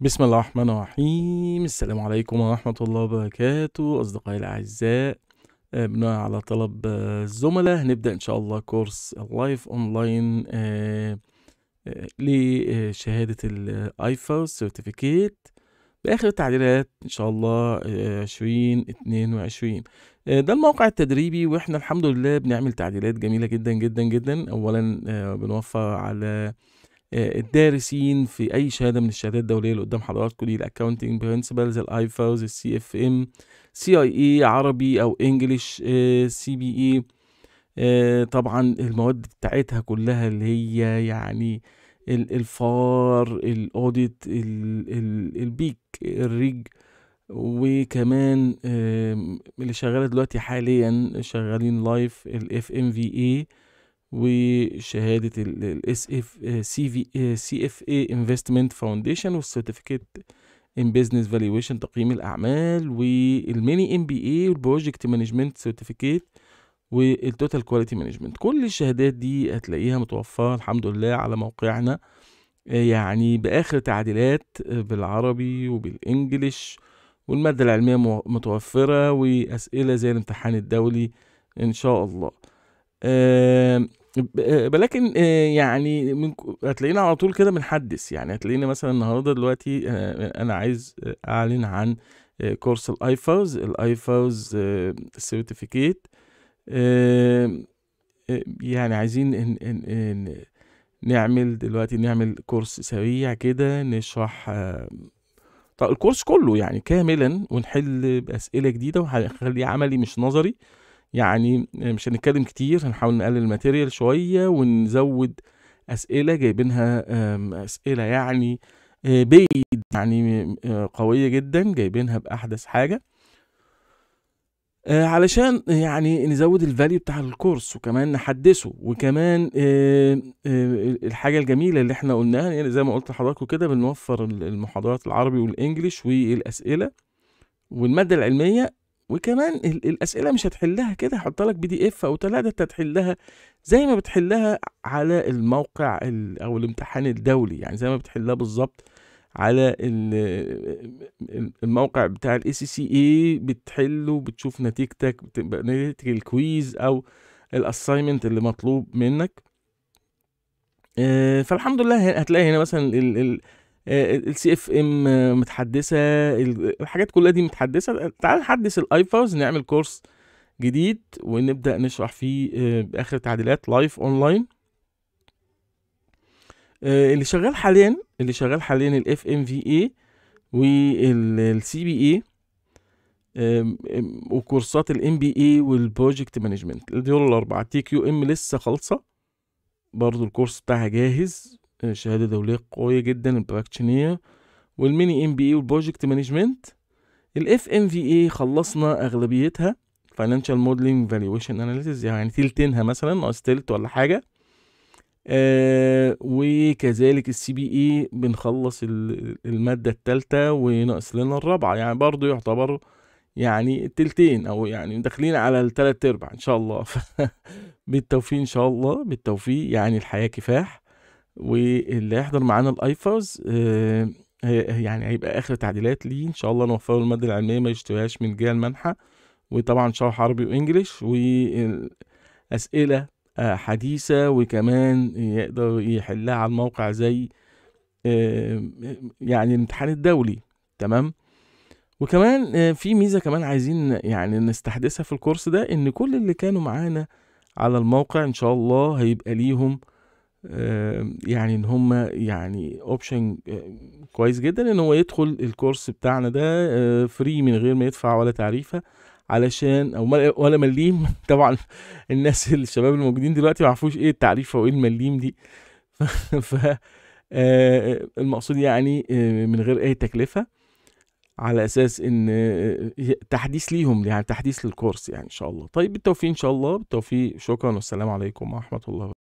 بسم الله الرحمن الرحيم السلام عليكم ورحمة الله وبركاته أصدقائي الأعزاء آه، بناء على طلب آه، الزملاء هنبدأ إن شاء الله كورس لايف أونلاين آه، لشهادة الآيفاوس سيرتيفيكيت بآخر التعديلات إن شاء الله عشرين اتنين وعشرين ده الموقع التدريبي وإحنا الحمد لله بنعمل تعديلات جميلة جدا جدا جدا أولا بنوفر على آه، الدارسين في اي شهاده من الشهادات الدوليه اللي قدام حضراتكم دي الاكونتنج برنسبلز الايفاوز السي اف ام سي اي اي عربي او انجلش سي آه، بي e. اي آه، طبعا المواد بتاعتها كلها اللي هي يعني الفار الاوديت البيك الريج وكمان اللي شغاله دلوقتي حاليا شغالين لايف الاف ام في اي وشهاده اس اف سي في سي اف اي انفستمنت فاونديشن والسيرتيفيكت ان بزنس فالويشن تقييم الاعمال والميني ام بي اي والبروجكت مانجمنت سيرتيفيكت والتوتال كواليتي مانجمنت كل الشهادات دي هتلاقيها متوفره الحمد لله على موقعنا آه، يعني باخر تعديلات آه، بالعربي وبالانجليش والماده العلميه متوفره واسئله زي الامتحان الدولي ان شاء الله آه، ولكن آه، يعني من هتلاقينا على طول كده بنحدث يعني هتلاقينا مثلا النهارده دلوقتي آه، انا عايز اعلن عن كورس الايفاوز الايفاوز سيرتيفيكيت يعني عايزين إن إن إن نعمل دلوقتي نعمل كورس سريع كده نشرح طيب الكورس كله يعني كاملا ونحل باسئله جديده وهنخليه عملي مش نظري يعني مش هنتكلم كتير هنحاول نقلل الماتيريال شوية ونزود أسئلة جايبينها أسئلة يعني آه، بيد يعني آه، قوية جدا جايبينها بأحدث حاجة آه، علشان يعني نزود الفاليو بتاع الكورس وكمان نحدثه وكمان الحاجة الجميلة اللي احنا قلناها يعني زي ما قلت لحضراتكم كده بنوفر المحاضرات العربي والانجليش والأسئلة والمادة العلمية وكمان الاسئله مش هتحلها كده هحط لك بي دي اف او ثلاثه انت هتحلها زي ما بتحلها على الموقع او الامتحان الدولي يعني زي ما بتحلها بالظبط على الموقع بتاع الاي سي سي اي بتحله بتشوف نتيجتك بتبقى نتيجه الكويز او الاساينمنت اللي مطلوب منك آه، فالحمد لله هتلاقي هنا مثلا السي اف ام متحدثه الحاجات كلها دي متحدثه تعال نحدث الايفاز نعمل كورس جديد ونبدا نشرح فيه آه، باخر تعديلات لايف اونلاين اللي شغال حاليا اللي شغال حاليا الاف ام في اي والسي بي اي وكورسات الام بي اي والبروجكت مانجمنت دول الاربعه تي كيو ام لسه خالصه برضو الكورس بتاعها جاهز آه، شهاده دوليه قويه جدا البراكتشنيه والميني ام بي اي والبروجكت مانجمنت الاف ام في اي خلصنا اغلبيتها فاينانشال موديلنج فالويشن اناليسيز يعني تلتينها مثلا ناقص تلت ولا حاجه آه وكذلك السي بي اي e بنخلص الماده الثالثه وناقص لنا الرابعه يعني برضو يعتبر يعني التلتين او يعني داخلين على التلات ارباع ان شاء الله بالتوفيق ان شاء الله بالتوفيق يعني الحياه كفاح واللي هيحضر معانا الايفاز آه، يعني هيبقى اخر تعديلات ليه ان شاء الله نوفره الماده العلميه ما يشتهاش من جهه المنحه وطبعا شرح عربي وانجليش واسئله آه، حديثه وكمان يقدر يحلها على الموقع زي آه، يعني الامتحان الدولي تمام وكمان في ميزه كمان عايزين يعني نستحدثها في الكورس ده ان كل اللي كانوا معانا على الموقع ان شاء الله هيبقى ليهم آه، يعني ان هم يعني اوبشن آه، كويس جدا ان هو يدخل الكورس بتاعنا ده فري آه، من غير ما يدفع ولا تعريفه علشان او ولا مليم طبعا الناس الشباب الموجودين دلوقتي ما يعرفوش ايه التعريفه وايه المليم دي ف المقصود يعني من غير اي تكلفه على اساس ان تحديث ليهم يعني تحديث للكورس يعني ان شاء الله طيب بالتوفيق ان شاء الله بالتوفيق شكرا والسلام عليكم ورحمه الله